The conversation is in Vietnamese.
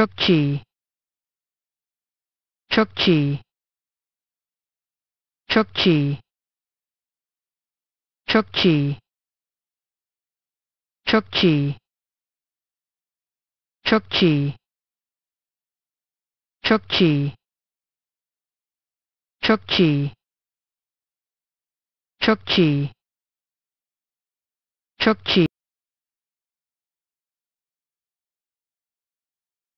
Chokchi Chokchi Chokchi Chokchi Chokchi Chokchi Chokchi Chokchi Chokchi Chokchi